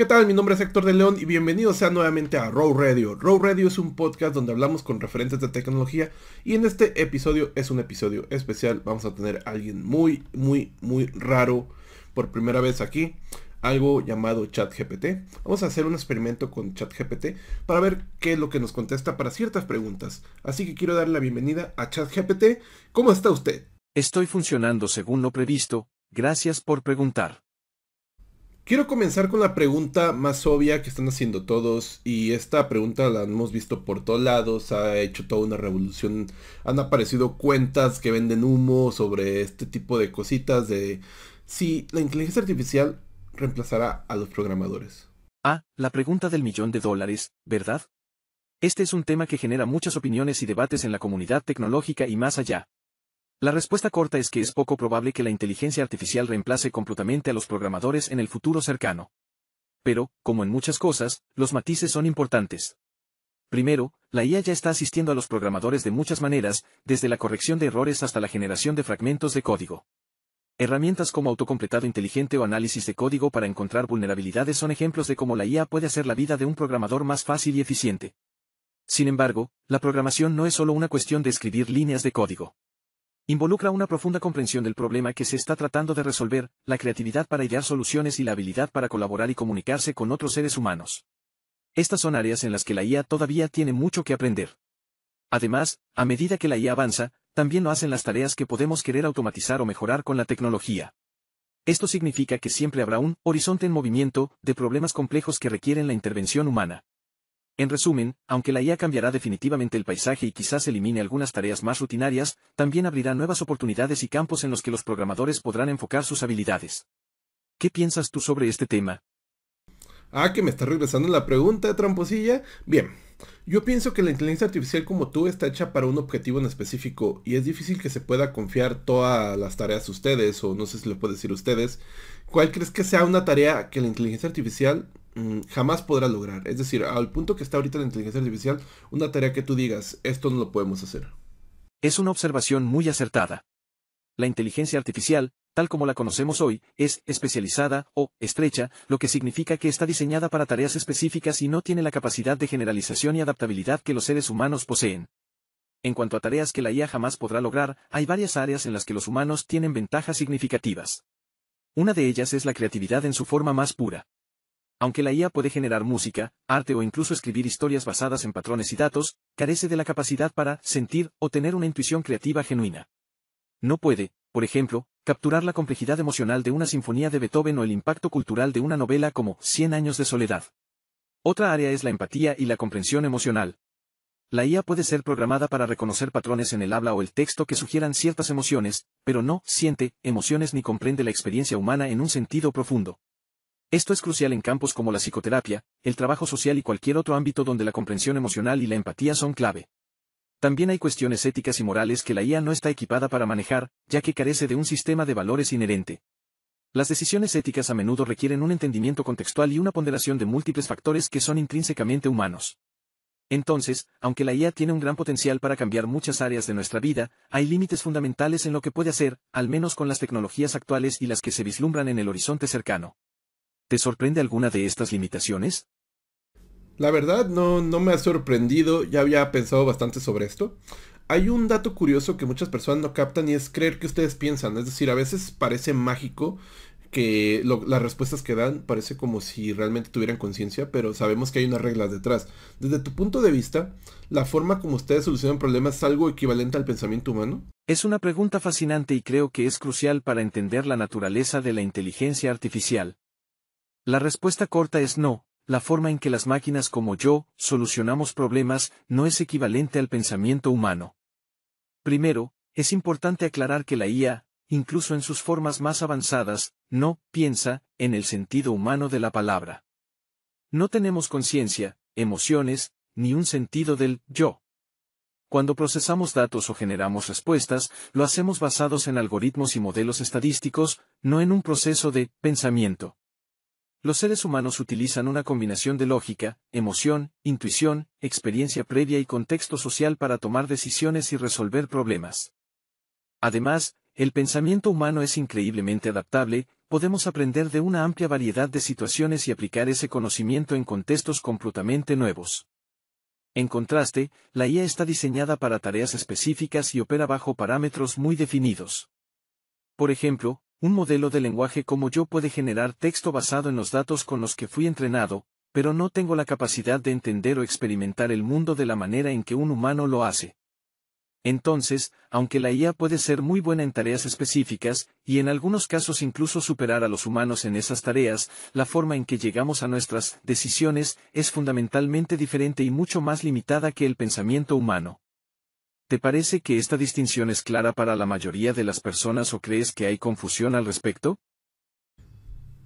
¿Qué tal? Mi nombre es Héctor de León y bienvenidos sea nuevamente a Row Radio. Row Radio es un podcast donde hablamos con referentes de tecnología y en este episodio es un episodio especial. Vamos a tener a alguien muy, muy, muy raro por primera vez aquí. Algo llamado ChatGPT. Vamos a hacer un experimento con ChatGPT para ver qué es lo que nos contesta para ciertas preguntas. Así que quiero darle la bienvenida a ChatGPT. ¿Cómo está usted? Estoy funcionando según lo previsto. Gracias por preguntar. Quiero comenzar con la pregunta más obvia que están haciendo todos y esta pregunta la hemos visto por todos lados, ha hecho toda una revolución, han aparecido cuentas que venden humo sobre este tipo de cositas de si la inteligencia artificial reemplazará a los programadores. Ah, la pregunta del millón de dólares, ¿verdad? Este es un tema que genera muchas opiniones y debates en la comunidad tecnológica y más allá. La respuesta corta es que es poco probable que la inteligencia artificial reemplace completamente a los programadores en el futuro cercano. Pero, como en muchas cosas, los matices son importantes. Primero, la IA ya está asistiendo a los programadores de muchas maneras, desde la corrección de errores hasta la generación de fragmentos de código. Herramientas como autocompletado inteligente o análisis de código para encontrar vulnerabilidades son ejemplos de cómo la IA puede hacer la vida de un programador más fácil y eficiente. Sin embargo, la programación no es solo una cuestión de escribir líneas de código. Involucra una profunda comprensión del problema que se está tratando de resolver, la creatividad para idear soluciones y la habilidad para colaborar y comunicarse con otros seres humanos. Estas son áreas en las que la IA todavía tiene mucho que aprender. Además, a medida que la IA avanza, también lo hacen las tareas que podemos querer automatizar o mejorar con la tecnología. Esto significa que siempre habrá un horizonte en movimiento de problemas complejos que requieren la intervención humana. En resumen, aunque la IA cambiará definitivamente el paisaje y quizás elimine algunas tareas más rutinarias, también abrirá nuevas oportunidades y campos en los que los programadores podrán enfocar sus habilidades. ¿Qué piensas tú sobre este tema? Ah, que me está regresando la pregunta, tramposilla. Bien, yo pienso que la inteligencia artificial como tú está hecha para un objetivo en específico y es difícil que se pueda confiar todas las tareas a ustedes, o no sé si lo puedo decir ustedes. ¿Cuál crees que sea una tarea que la inteligencia artificial Mm, jamás podrá lograr. Es decir, al punto que está ahorita la inteligencia artificial, una tarea que tú digas, esto no lo podemos hacer. Es una observación muy acertada. La inteligencia artificial, tal como la conocemos hoy, es especializada o estrecha, lo que significa que está diseñada para tareas específicas y no tiene la capacidad de generalización y adaptabilidad que los seres humanos poseen. En cuanto a tareas que la IA jamás podrá lograr, hay varias áreas en las que los humanos tienen ventajas significativas. Una de ellas es la creatividad en su forma más pura. Aunque la IA puede generar música, arte o incluso escribir historias basadas en patrones y datos, carece de la capacidad para sentir o tener una intuición creativa genuina. No puede, por ejemplo, capturar la complejidad emocional de una sinfonía de Beethoven o el impacto cultural de una novela como Cien años de soledad. Otra área es la empatía y la comprensión emocional. La IA puede ser programada para reconocer patrones en el habla o el texto que sugieran ciertas emociones, pero no siente emociones ni comprende la experiencia humana en un sentido profundo. Esto es crucial en campos como la psicoterapia, el trabajo social y cualquier otro ámbito donde la comprensión emocional y la empatía son clave. También hay cuestiones éticas y morales que la IA no está equipada para manejar, ya que carece de un sistema de valores inherente. Las decisiones éticas a menudo requieren un entendimiento contextual y una ponderación de múltiples factores que son intrínsecamente humanos. Entonces, aunque la IA tiene un gran potencial para cambiar muchas áreas de nuestra vida, hay límites fundamentales en lo que puede hacer, al menos con las tecnologías actuales y las que se vislumbran en el horizonte cercano. ¿Te sorprende alguna de estas limitaciones? La verdad no, no me ha sorprendido, ya había pensado bastante sobre esto. Hay un dato curioso que muchas personas no captan y es creer que ustedes piensan, es decir, a veces parece mágico que las respuestas que dan parece como si realmente tuvieran conciencia, pero sabemos que hay unas reglas detrás. Desde tu punto de vista, ¿la forma como ustedes solucionan problemas es algo equivalente al pensamiento humano? Es una pregunta fascinante y creo que es crucial para entender la naturaleza de la inteligencia artificial. La respuesta corta es no, la forma en que las máquinas como yo solucionamos problemas no es equivalente al pensamiento humano. Primero, es importante aclarar que la IA, incluso en sus formas más avanzadas, no piensa en el sentido humano de la palabra. No tenemos conciencia, emociones, ni un sentido del yo. Cuando procesamos datos o generamos respuestas, lo hacemos basados en algoritmos y modelos estadísticos, no en un proceso de pensamiento. Los seres humanos utilizan una combinación de lógica, emoción, intuición, experiencia previa y contexto social para tomar decisiones y resolver problemas. Además, el pensamiento humano es increíblemente adaptable, podemos aprender de una amplia variedad de situaciones y aplicar ese conocimiento en contextos completamente nuevos. En contraste, la IA está diseñada para tareas específicas y opera bajo parámetros muy definidos. Por ejemplo, un modelo de lenguaje como yo puede generar texto basado en los datos con los que fui entrenado, pero no tengo la capacidad de entender o experimentar el mundo de la manera en que un humano lo hace. Entonces, aunque la IA puede ser muy buena en tareas específicas, y en algunos casos incluso superar a los humanos en esas tareas, la forma en que llegamos a nuestras decisiones es fundamentalmente diferente y mucho más limitada que el pensamiento humano. ¿Te parece que esta distinción es clara para la mayoría de las personas o crees que hay confusión al respecto?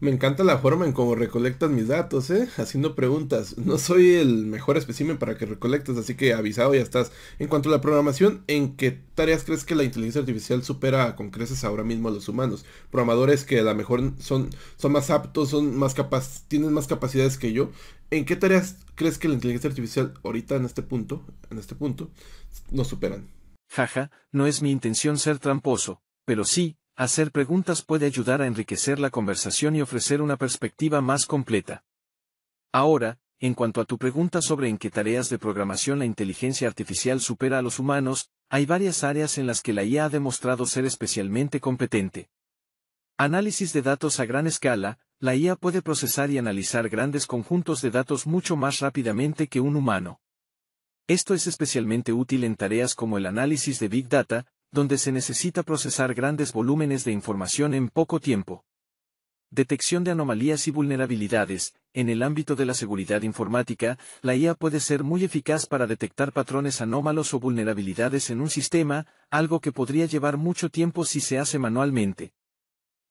Me encanta la forma en cómo recolectas mis datos, ¿eh? Haciendo preguntas. No soy el mejor espécimen para que recolectes, así que avisado ya estás. En cuanto a la programación, ¿en qué tareas crees que la inteligencia artificial supera con creces ahora mismo a los humanos? Programadores que a lo mejor son, son más aptos, son más capaces, tienen más capacidades que yo. ¿En qué tareas crees que la inteligencia artificial ahorita en este punto, en este punto, no superan. Jaja, no es mi intención ser tramposo, pero sí, hacer preguntas puede ayudar a enriquecer la conversación y ofrecer una perspectiva más completa. Ahora, en cuanto a tu pregunta sobre en qué tareas de programación la inteligencia artificial supera a los humanos, hay varias áreas en las que la IA ha demostrado ser especialmente competente. Análisis de datos a gran escala, la IA puede procesar y analizar grandes conjuntos de datos mucho más rápidamente que un humano. Esto es especialmente útil en tareas como el análisis de Big Data, donde se necesita procesar grandes volúmenes de información en poco tiempo. Detección de anomalías y vulnerabilidades. En el ámbito de la seguridad informática, la IA puede ser muy eficaz para detectar patrones anómalos o vulnerabilidades en un sistema, algo que podría llevar mucho tiempo si se hace manualmente.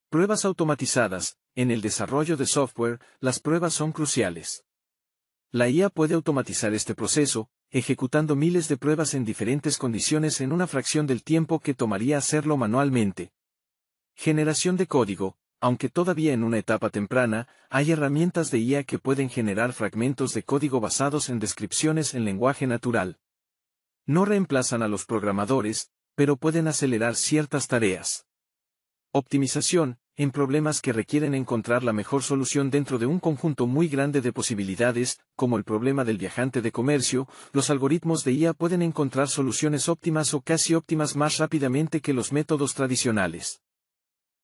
Pruebas automatizadas. En el desarrollo de software, las pruebas son cruciales. La IA puede automatizar este proceso, ejecutando miles de pruebas en diferentes condiciones en una fracción del tiempo que tomaría hacerlo manualmente. Generación de código, aunque todavía en una etapa temprana, hay herramientas de IA que pueden generar fragmentos de código basados en descripciones en lenguaje natural. No reemplazan a los programadores, pero pueden acelerar ciertas tareas. Optimización, en problemas que requieren encontrar la mejor solución dentro de un conjunto muy grande de posibilidades, como el problema del viajante de comercio, los algoritmos de IA pueden encontrar soluciones óptimas o casi óptimas más rápidamente que los métodos tradicionales.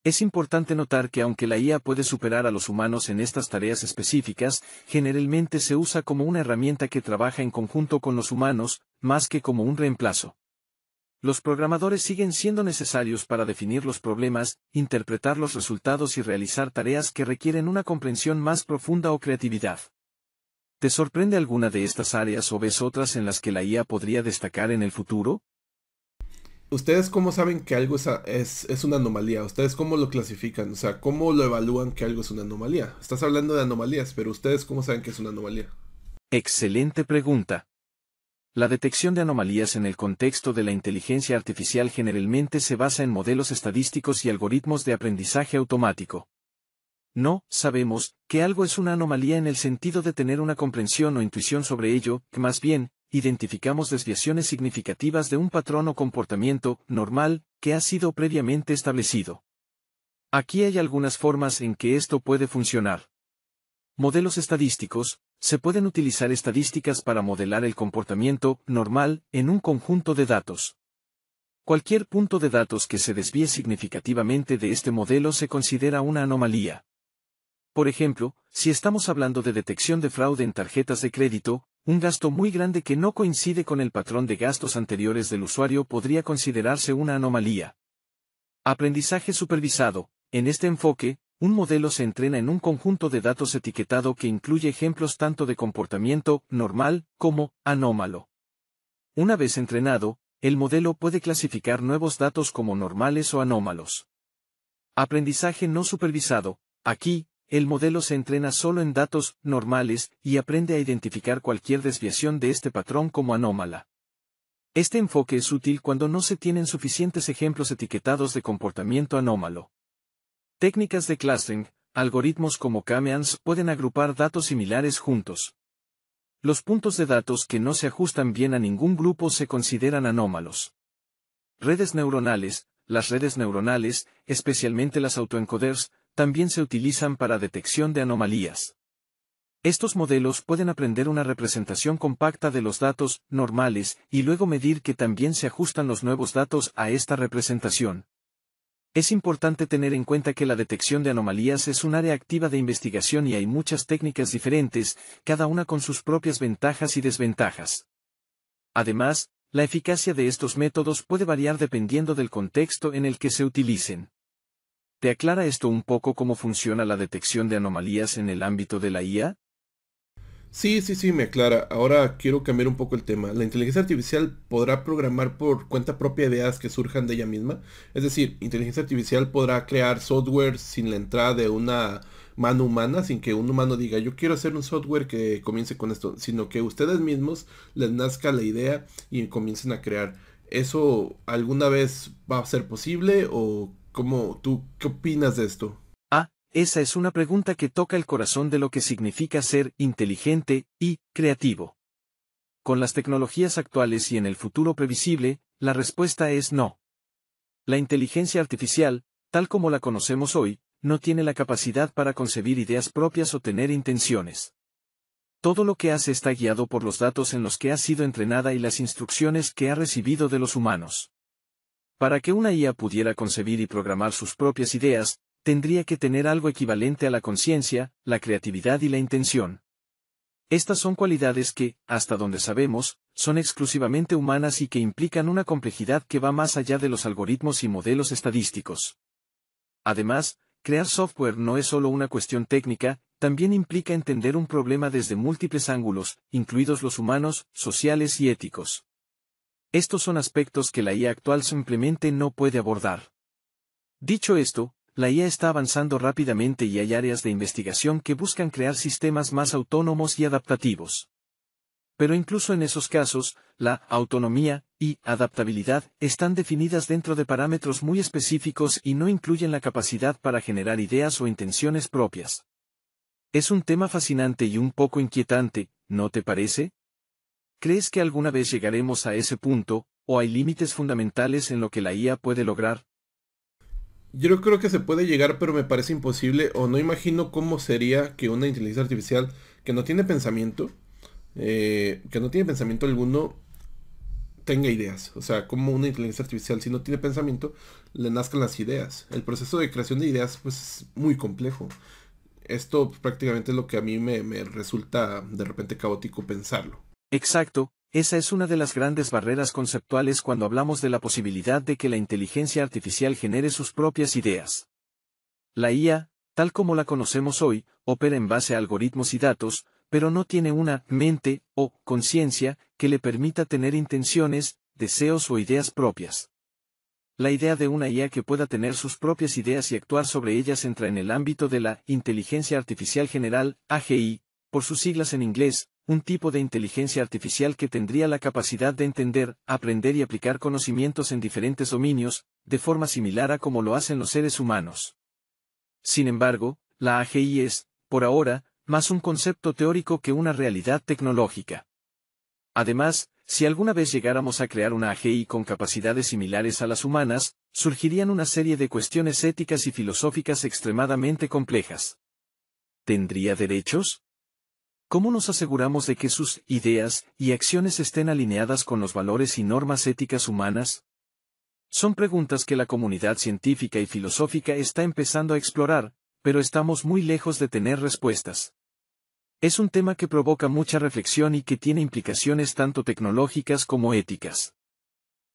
Es importante notar que aunque la IA puede superar a los humanos en estas tareas específicas, generalmente se usa como una herramienta que trabaja en conjunto con los humanos, más que como un reemplazo. Los programadores siguen siendo necesarios para definir los problemas, interpretar los resultados y realizar tareas que requieren una comprensión más profunda o creatividad. ¿Te sorprende alguna de estas áreas o ves otras en las que la IA podría destacar en el futuro? ¿Ustedes cómo saben que algo es, es, una anomalía? ¿Ustedes cómo lo clasifican? O sea, ¿cómo lo evalúan que algo es una anomalía? Estás hablando de anomalías, pero ¿ustedes cómo saben que es una anomalía? Excelente pregunta. La detección de anomalías en el contexto de la inteligencia artificial generalmente se basa en modelos estadísticos y algoritmos de aprendizaje automático. No, sabemos, que algo es una anomalía en el sentido de tener una comprensión o intuición sobre ello, que más bien, identificamos desviaciones significativas de un patrón o comportamiento normal que ha sido previamente establecido. Aquí hay algunas formas en que esto puede funcionar. Modelos estadísticos, se pueden utilizar estadísticas para modelar el comportamiento normal en un conjunto de datos. Cualquier punto de datos que se desvíe significativamente de este modelo se considera una anomalía. Por ejemplo, si estamos hablando de detección de fraude en tarjetas de crédito, un gasto muy grande que no coincide con el patrón de gastos anteriores del usuario podría considerarse una anomalía. Aprendizaje supervisado. En este enfoque, un modelo se entrena en un conjunto de datos etiquetado que incluye ejemplos tanto de comportamiento normal como anómalo. Una vez entrenado, el modelo puede clasificar nuevos datos como normales o anómalos. Aprendizaje no supervisado. Aquí, el modelo se entrena solo en datos normales y aprende a identificar cualquier desviación de este patrón como anómala. Este enfoque es útil cuando no se tienen suficientes ejemplos etiquetados de comportamiento anómalo. Técnicas de clustering, algoritmos como Cameans pueden agrupar datos similares juntos. Los puntos de datos que no se ajustan bien a ningún grupo se consideran anómalos. Redes neuronales, las redes neuronales, especialmente las autoencoders, también se utilizan para detección de anomalías. Estos modelos pueden aprender una representación compacta de los datos normales y luego medir que también se ajustan los nuevos datos a esta representación. Es importante tener en cuenta que la detección de anomalías es un área activa de investigación y hay muchas técnicas diferentes, cada una con sus propias ventajas y desventajas. Además, la eficacia de estos métodos puede variar dependiendo del contexto en el que se utilicen. ¿Te aclara esto un poco cómo funciona la detección de anomalías en el ámbito de la IA? Sí, sí, sí, me aclara. Ahora quiero cambiar un poco el tema. ¿La inteligencia artificial podrá programar por cuenta propia ideas que surjan de ella misma? Es decir, ¿inteligencia artificial podrá crear software sin la entrada de una mano humana, sin que un humano diga yo quiero hacer un software que comience con esto, sino que ustedes mismos les nazca la idea y comiencen a crear? ¿Eso alguna vez va a ser posible o cómo tú qué opinas de esto? Esa es una pregunta que toca el corazón de lo que significa ser inteligente y creativo. Con las tecnologías actuales y en el futuro previsible, la respuesta es no. La inteligencia artificial, tal como la conocemos hoy, no tiene la capacidad para concebir ideas propias o tener intenciones. Todo lo que hace está guiado por los datos en los que ha sido entrenada y las instrucciones que ha recibido de los humanos. Para que una IA pudiera concebir y programar sus propias ideas, tendría que tener algo equivalente a la conciencia, la creatividad y la intención. Estas son cualidades que, hasta donde sabemos, son exclusivamente humanas y que implican una complejidad que va más allá de los algoritmos y modelos estadísticos. Además, crear software no es solo una cuestión técnica, también implica entender un problema desde múltiples ángulos, incluidos los humanos, sociales y éticos. Estos son aspectos que la IA actual simplemente no puede abordar. Dicho esto, la IA está avanzando rápidamente y hay áreas de investigación que buscan crear sistemas más autónomos y adaptativos. Pero incluso en esos casos, la autonomía y adaptabilidad están definidas dentro de parámetros muy específicos y no incluyen la capacidad para generar ideas o intenciones propias. Es un tema fascinante y un poco inquietante, ¿no te parece? ¿Crees que alguna vez llegaremos a ese punto, o hay límites fundamentales en lo que la IA puede lograr? Yo creo que se puede llegar, pero me parece imposible o no imagino cómo sería que una inteligencia artificial que no tiene pensamiento, eh, que no tiene pensamiento alguno, tenga ideas. O sea, como una inteligencia artificial, si no tiene pensamiento, le nazcan las ideas. El proceso de creación de ideas pues, es muy complejo. Esto prácticamente es lo que a mí me, me resulta de repente caótico pensarlo. Exacto, esa es una de las grandes barreras conceptuales cuando hablamos de la posibilidad de que la inteligencia artificial genere sus propias ideas. La IA, tal como la conocemos hoy, opera en base a algoritmos y datos, pero no tiene una mente o conciencia que le permita tener intenciones, deseos o ideas propias. La idea de una IA que pueda tener sus propias ideas y actuar sobre ellas entra en el ámbito de la inteligencia artificial general, AGI, por sus siglas en inglés, un tipo de inteligencia artificial que tendría la capacidad de entender, aprender y aplicar conocimientos en diferentes dominios, de forma similar a como lo hacen los seres humanos. Sin embargo, la AGI es, por ahora, más un concepto teórico que una realidad tecnológica. Además, si alguna vez llegáramos a crear una AGI con capacidades similares a las humanas, surgirían una serie de cuestiones éticas y filosóficas extremadamente complejas. ¿Tendría derechos? ¿Cómo nos aseguramos de que sus ideas y acciones estén alineadas con los valores y normas éticas humanas? Son preguntas que la comunidad científica y filosófica está empezando a explorar, pero estamos muy lejos de tener respuestas. Es un tema que provoca mucha reflexión y que tiene implicaciones tanto tecnológicas como éticas.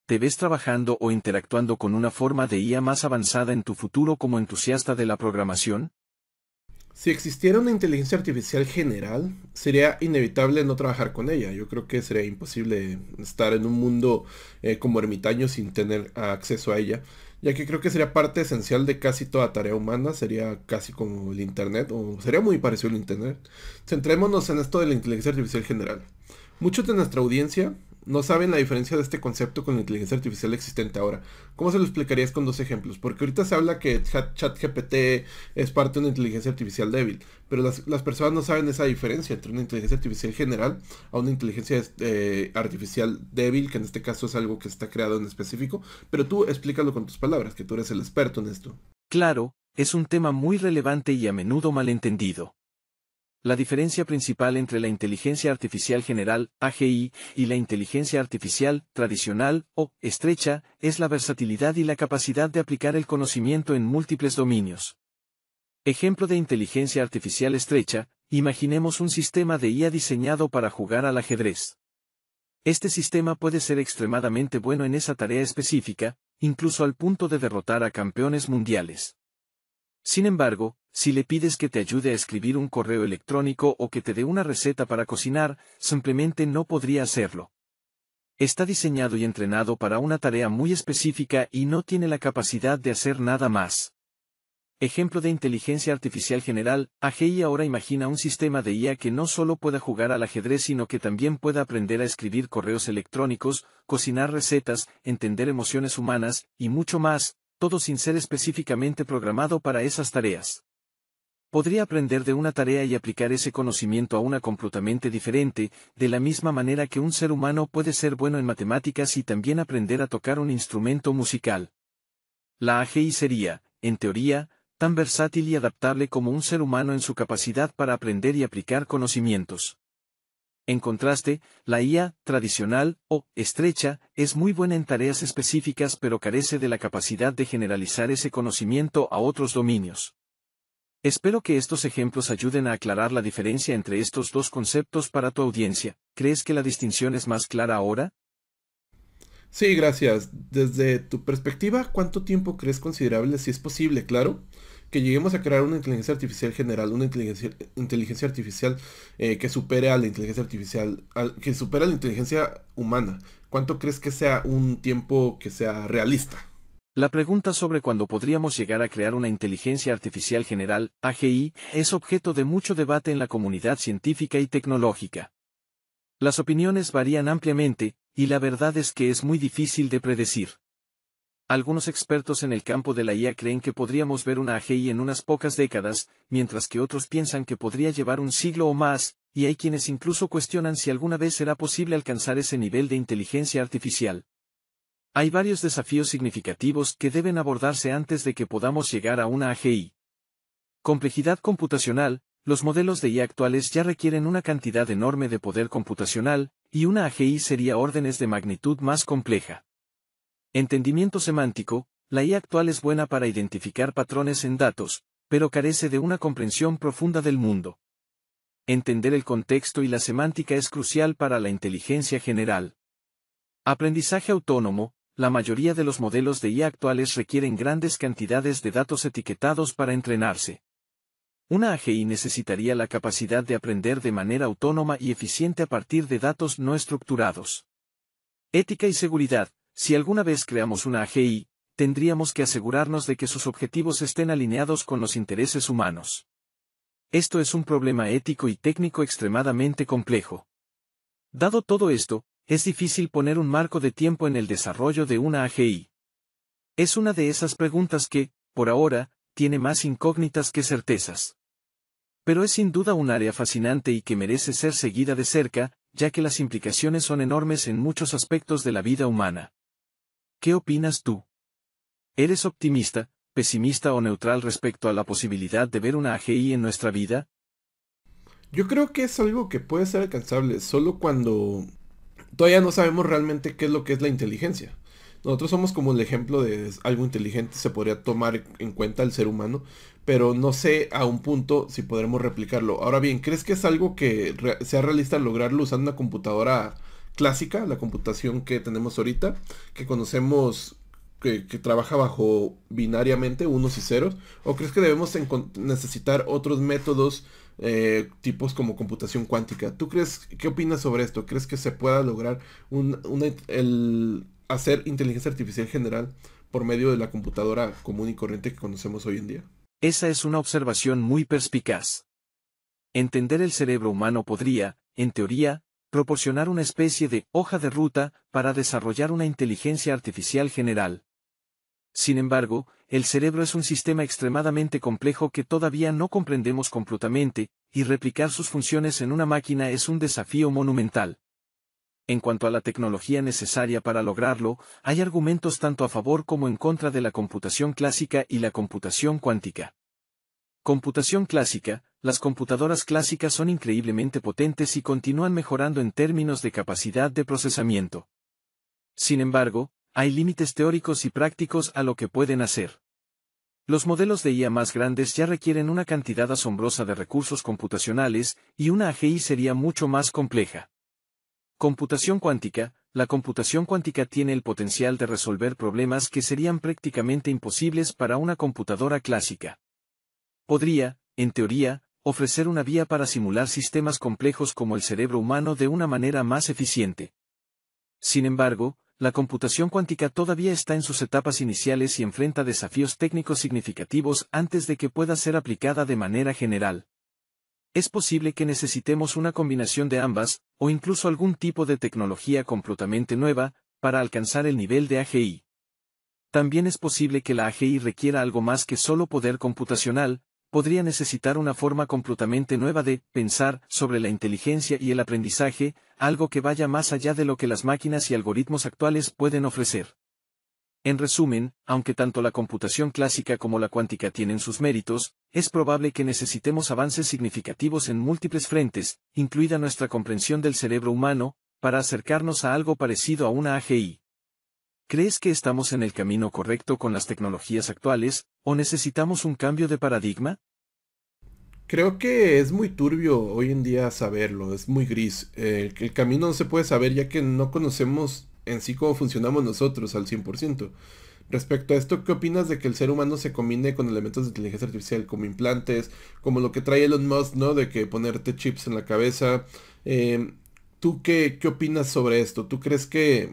¿Te ves trabajando o interactuando con una forma de IA más avanzada en tu futuro como entusiasta de la programación? Si existiera una inteligencia artificial general, sería inevitable no trabajar con ella. Yo creo que sería imposible estar en un mundo eh, como ermitaño sin tener acceso a ella, ya que creo que sería parte esencial de casi toda tarea humana, sería casi como el Internet, o sería muy parecido al Internet. Centrémonos en esto de la inteligencia artificial general. Muchos de nuestra audiencia no saben la diferencia de este concepto con la inteligencia artificial existente ahora. ¿Cómo se lo explicarías con dos ejemplos? Porque ahorita se habla que ChatGPT es parte de una inteligencia artificial débil, pero las, personas no saben esa diferencia entre una inteligencia artificial general a una inteligencia eh, artificial débil, que en este caso es algo que está creado en específico, pero tú explícalo con tus palabras, que tú eres el experto en esto. Claro, es un tema muy relevante y a menudo malentendido. La diferencia principal entre la inteligencia artificial general, AGI, y la inteligencia artificial tradicional, o estrecha, es la versatilidad y la capacidad de aplicar el conocimiento en múltiples dominios. Ejemplo de inteligencia artificial estrecha, imaginemos un sistema de IA diseñado para jugar al ajedrez. Este sistema puede ser extremadamente bueno en esa tarea específica, incluso al punto de derrotar a campeones mundiales. Sin embargo, si le pides que te ayude a escribir un correo electrónico o que te dé una receta para cocinar, simplemente no podría hacerlo. Está diseñado y entrenado para una tarea muy específica y no tiene la capacidad de hacer nada más. Ejemplo de inteligencia artificial general, AGI ahora imagina un sistema de IA que no solo pueda jugar al ajedrez sino que también pueda aprender a escribir correos electrónicos, cocinar recetas, entender emociones humanas, y mucho más, todo sin ser específicamente programado para esas tareas podría aprender de una tarea y aplicar ese conocimiento a una completamente diferente, de la misma manera que un ser humano puede ser bueno en matemáticas y también aprender a tocar un instrumento musical. La AGI sería, en teoría, tan versátil y adaptable como un ser humano en su capacidad para aprender y aplicar conocimientos. En contraste, la IA, tradicional, o estrecha, es muy buena en tareas específicas pero carece de la capacidad de generalizar ese conocimiento a otros dominios. Espero que estos ejemplos ayuden a aclarar la diferencia entre estos dos conceptos para tu audiencia. ¿Crees que la distinción es más clara ahora? Sí, gracias. Desde tu perspectiva, ¿cuánto tiempo crees considerable, si es posible, claro, que lleguemos a crear una inteligencia artificial general, una inteligencia, artificial eh, que supere a la inteligencia artificial, que supere a la inteligencia humana? ¿Cuánto crees que sea un tiempo que sea realista? La pregunta sobre cuándo podríamos llegar a crear una inteligencia artificial general, AGI, es objeto de mucho debate en la comunidad científica y tecnológica. Las opiniones varían ampliamente, y la verdad es que es muy difícil de predecir. Algunos expertos en el campo de la IA creen que podríamos ver una AGI en unas pocas décadas, mientras que otros piensan que podría llevar un siglo o más, y hay quienes incluso cuestionan si alguna vez será posible alcanzar ese nivel de inteligencia artificial. Hay varios desafíos significativos que deben abordarse antes de que podamos llegar a una AGI. Complejidad computacional, los modelos de IA actuales ya requieren una cantidad enorme de poder computacional, y una AGI sería órdenes de magnitud más compleja. Entendimiento semántico, la IA actual es buena para identificar patrones en datos, pero carece de una comprensión profunda del mundo. Entender el contexto y la semántica es crucial para la inteligencia general. Aprendizaje autónomo, la mayoría de los modelos de IA actuales requieren grandes cantidades de datos etiquetados para entrenarse. Una AGI necesitaría la capacidad de aprender de manera autónoma y eficiente a partir de datos no estructurados. Ética y seguridad. Si alguna vez creamos una AGI, tendríamos que asegurarnos de que sus objetivos estén alineados con los intereses humanos. Esto es un problema ético y técnico extremadamente complejo. Dado todo esto, es difícil poner un marco de tiempo en el desarrollo de una AGI. Es una de esas preguntas que, por ahora, tiene más incógnitas que certezas. Pero es sin duda un área fascinante y que merece ser seguida de cerca, ya que las implicaciones son enormes en muchos aspectos de la vida humana. ¿Qué opinas tú? ¿Eres optimista, pesimista o neutral respecto a la posibilidad de ver una AGI en nuestra vida? Yo creo que es algo que puede ser alcanzable solo cuando todavía no sabemos realmente qué es lo que es la inteligencia. Nosotros somos como el ejemplo de algo inteligente, se podría tomar en cuenta el ser humano, pero no sé a un punto si podremos replicarlo. Ahora bien, ¿crees que es algo que sea realista lograrlo usando una computadora clásica, la computación que tenemos ahorita, que conocemos, que, que trabaja bajo binariamente, unos y ceros? ¿O crees que debemos necesitar otros métodos? Eh, tipos como computación cuántica. ¿Tú crees, qué opinas sobre esto? ¿Crees que se pueda lograr el hacer inteligencia artificial general por medio de la computadora común y corriente que conocemos hoy en día? Esa es una observación muy perspicaz. Entender el cerebro humano podría, en teoría, proporcionar una especie de hoja de ruta para desarrollar una inteligencia artificial general. Sin embargo, el cerebro es un sistema extremadamente complejo que todavía no comprendemos completamente, y replicar sus funciones en una máquina es un desafío monumental. En cuanto a la tecnología necesaria para lograrlo, hay argumentos tanto a favor como en contra de la computación clásica y la computación cuántica. Computación clásica, las computadoras clásicas son increíblemente potentes y continúan mejorando en términos de capacidad de procesamiento. Sin embargo, hay límites teóricos y prácticos a lo que pueden hacer. Los modelos de IA más grandes ya requieren una cantidad asombrosa de recursos computacionales, y una AGI sería mucho más compleja. Computación cuántica, la computación cuántica tiene el potencial de resolver problemas que serían prácticamente imposibles para una computadora clásica. Podría, en teoría, ofrecer una vía para simular sistemas complejos como el cerebro humano de una manera más eficiente. Sin embargo, la computación cuántica todavía está en sus etapas iniciales y enfrenta desafíos técnicos significativos antes de que pueda ser aplicada de manera general. Es posible que necesitemos una combinación de ambas, o incluso algún tipo de tecnología completamente nueva, para alcanzar el nivel de AGI. También es posible que la AGI requiera algo más que solo poder computacional, podría necesitar una forma completamente nueva de pensar sobre la inteligencia y el aprendizaje, algo que vaya más allá de lo que las máquinas y algoritmos actuales pueden ofrecer. En resumen, aunque tanto la computación clásica como la cuántica tienen sus méritos, es probable que necesitemos avances significativos en múltiples frentes, incluida nuestra comprensión del cerebro humano, para acercarnos a algo parecido a una AGI. ¿Crees que estamos en el camino correcto con las tecnologías actuales, o necesitamos un cambio de paradigma? Creo que es muy turbio hoy en día saberlo, es muy gris. el camino no se puede saber ya que no conocemos en sí cómo funcionamos nosotros al 100%. Respecto a esto, ¿qué opinas de que el ser humano se combine con elementos de inteligencia artificial como implantes, como lo que trae Elon Musk, ¿no? De que ponerte chips en la cabeza. Em, ¿Tú qué, qué opinas sobre esto? ¿Tú crees que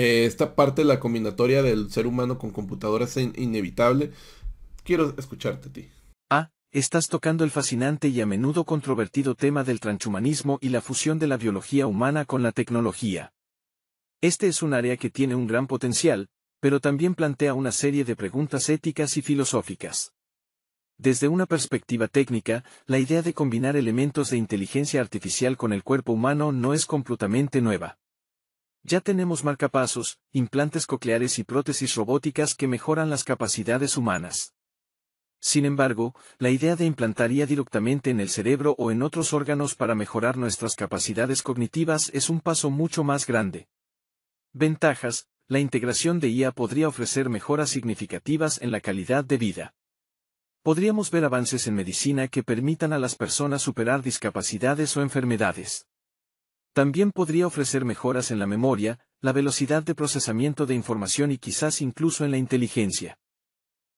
eh, esta parte de la combinatoria del ser humano con computadoras es inevitable. Quiero escucharte a ti. Ah, estás tocando el fascinante y a menudo controvertido tema del transhumanismo y la fusión de la biología humana con la tecnología. Este es un área que tiene un gran potencial, pero también plantea una serie de preguntas éticas y filosóficas. Desde una perspectiva técnica, la idea de combinar elementos de inteligencia artificial con el cuerpo humano no es completamente nueva. Ya tenemos marcapasos, implantes cocleares y prótesis robóticas que mejoran las capacidades humanas. Sin embargo, la idea de IA directamente en el cerebro o en otros órganos para mejorar nuestras capacidades cognitivas es un paso mucho más grande. Ventajas, la integración de IA podría ofrecer mejoras significativas en la calidad de vida. Podríamos ver avances en medicina que permitan a las personas superar discapacidades o enfermedades. También podría ofrecer mejoras en la memoria, la velocidad de procesamiento de información y quizás incluso en la inteligencia.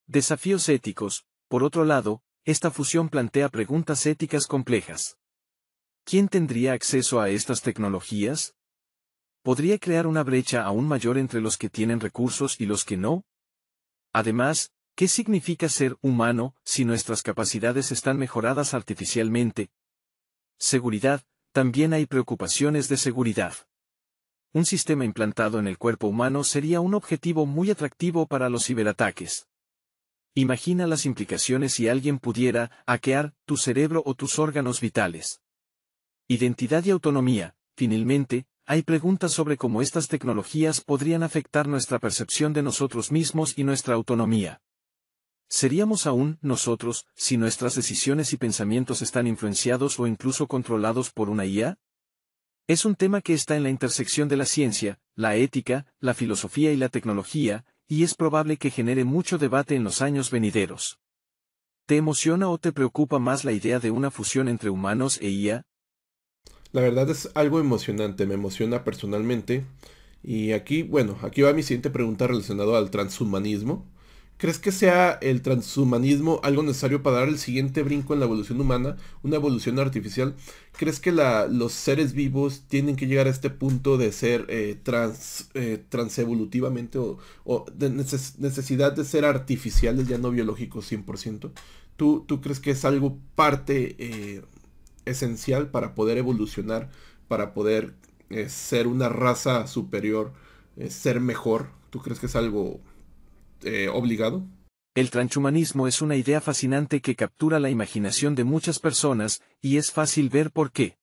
Desafíos éticos, por otro lado, esta fusión plantea preguntas éticas complejas. ¿Quién tendría acceso a estas tecnologías? ¿Podría crear una brecha aún mayor entre los que tienen recursos y los que no? Además, ¿qué significa ser humano si nuestras capacidades están mejoradas artificialmente? Seguridad, también hay preocupaciones de seguridad. Un sistema implantado en el cuerpo humano sería un objetivo muy atractivo para los ciberataques. Imagina las implicaciones si alguien pudiera hackear tu cerebro o tus órganos vitales. Identidad y autonomía. Finalmente, hay preguntas sobre cómo estas tecnologías podrían afectar nuestra percepción de nosotros mismos y nuestra autonomía. Seríamos aún, nosotros, si nuestras decisiones y pensamientos están influenciados o incluso controlados por una IA? Es un tema que está en la intersección de la ciencia, la ética, la filosofía y la tecnología, y es probable que genere mucho debate en los años venideros. ¿Te emociona o te preocupa más la idea de una fusión entre humanos e IA? La verdad es algo emocionante, me emociona personalmente. Y aquí, bueno, aquí va mi siguiente pregunta relacionada al transhumanismo ¿Crees que sea el transhumanismo algo necesario para dar el siguiente brinco en la evolución humana, una evolución artificial? ¿Crees que los seres vivos tienen que llegar a este punto de ser eh, trans, eh, transevolutivamente o, de necesidad de ser artificiales, ya no biológicos 100%? ¿Tú, tú crees que es algo parte eh, esencial para poder evolucionar, para poder ser una raza superior, ser mejor? ¿Tú crees que es algo eh, obligado? El transhumanismo es una idea fascinante que captura la imaginación de muchas personas, y es fácil ver por qué.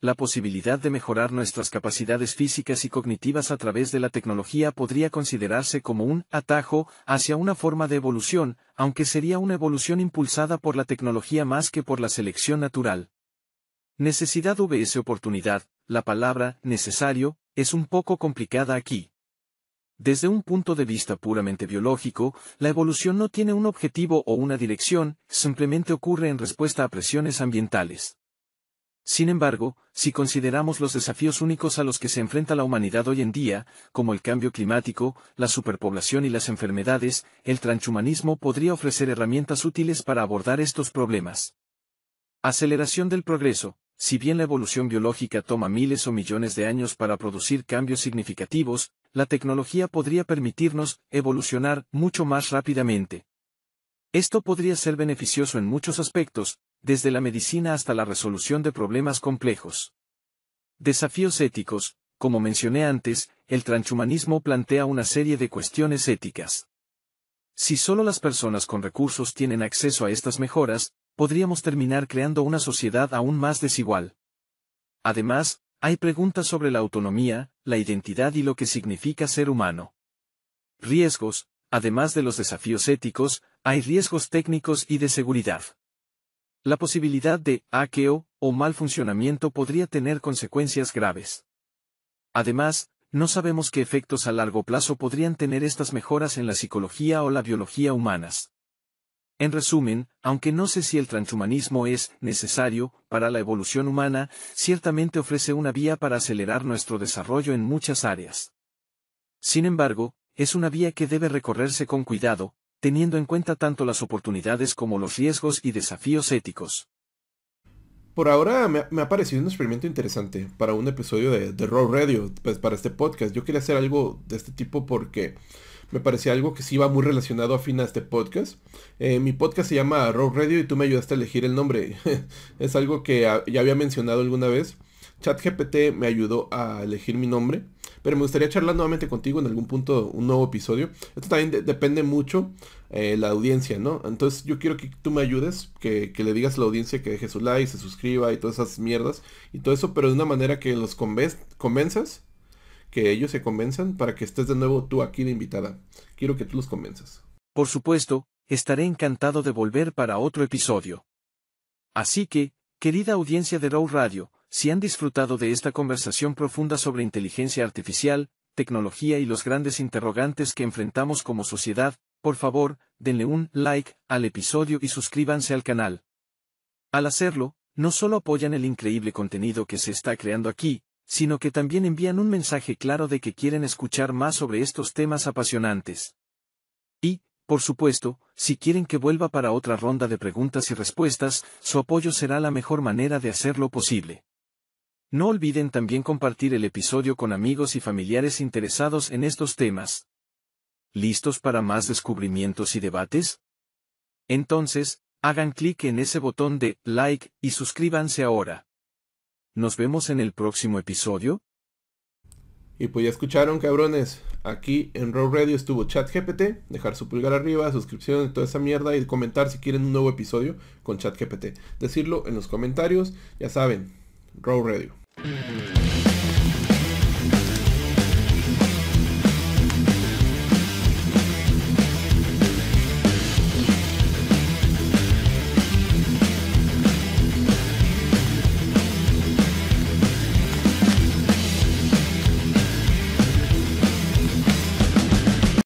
La posibilidad de mejorar nuestras capacidades físicas y cognitivas a través de la tecnología podría considerarse como un atajo hacia una forma de evolución, aunque sería una evolución impulsada por la tecnología más que por la selección natural. Necesidad vs oportunidad, la palabra necesario, es un poco complicada aquí. Desde un punto de vista puramente biológico, la evolución no tiene un objetivo o una dirección, simplemente ocurre en respuesta a presiones ambientales. Sin embargo, si consideramos los desafíos únicos a los que se enfrenta la humanidad hoy en día, como el cambio climático, la superpoblación y las enfermedades, el transhumanismo podría ofrecer herramientas útiles para abordar estos problemas. Aceleración del progreso. Si bien la evolución biológica toma miles o millones de años para producir cambios significativos, la tecnología podría permitirnos evolucionar mucho más rápidamente. Esto podría ser beneficioso en muchos aspectos, desde la medicina hasta la resolución de problemas complejos. Desafíos éticos, como mencioné antes, el transhumanismo plantea una serie de cuestiones éticas. Si solo las personas con recursos tienen acceso a estas mejoras, podríamos terminar creando una sociedad aún más desigual. Además, hay preguntas sobre la autonomía, la identidad y lo que significa ser humano. Riesgos, además de los desafíos éticos, hay riesgos técnicos y de seguridad. La posibilidad de hackeo o mal funcionamiento podría tener consecuencias graves. Además, no sabemos qué efectos a largo plazo podrían tener estas mejoras en la psicología o la biología humanas. En resumen, aunque no sé si el transhumanismo es necesario para la evolución humana, ciertamente ofrece una vía para acelerar nuestro desarrollo en muchas áreas. Sin embargo, es una vía que debe recorrerse con cuidado, teniendo en cuenta tanto las oportunidades como los riesgos y desafíos éticos. Por ahora me, ha parecido un experimento interesante para un episodio de, de Raw Radio, pues para este podcast. Yo quería hacer algo de este tipo porque me parecía algo que sí va muy relacionado a fin a este podcast. Eh, mi podcast se llama Rock Radio y tú me ayudaste a elegir el nombre. es algo que ya había mencionado alguna vez. ChatGPT me ayudó a elegir mi nombre. Pero me gustaría charlar nuevamente contigo en algún punto, un nuevo episodio. Esto también depende mucho eh, la audiencia, ¿no? Entonces yo quiero que tú me ayudes, que, le digas a la audiencia que deje su like, se suscriba y todas esas mierdas y todo eso, pero de una manera que los convenzas que ellos se convenzan para que estés de nuevo tú aquí de invitada. Quiero que tú los convenzas. Por supuesto, estaré encantado de volver para otro episodio. Así que, querida audiencia de Row Radio, si han disfrutado de esta conversación profunda sobre inteligencia artificial, tecnología y los grandes interrogantes que enfrentamos como sociedad, por favor, denle un like al episodio y suscríbanse al canal. Al hacerlo, no solo apoyan el increíble contenido que se está creando aquí, sino que también envían un mensaje claro de que quieren escuchar más sobre estos temas apasionantes. Y, por supuesto, si quieren que vuelva para otra ronda de preguntas y respuestas, su apoyo será la mejor manera de hacerlo posible. No olviden también compartir el episodio con amigos y familiares interesados en estos temas. ¿Listos para más descubrimientos y debates? Entonces, hagan clic en ese botón de like y suscríbanse ahora. Nos vemos en el próximo episodio. Y pues ya escucharon, cabrones. Aquí en Raw Radio estuvo ChatGPT. Dejar su pulgar arriba, suscripción y toda esa mierda. Y comentar si quieren un nuevo episodio con ChatGPT. Decirlo en los comentarios. Ya saben, Raw Radio.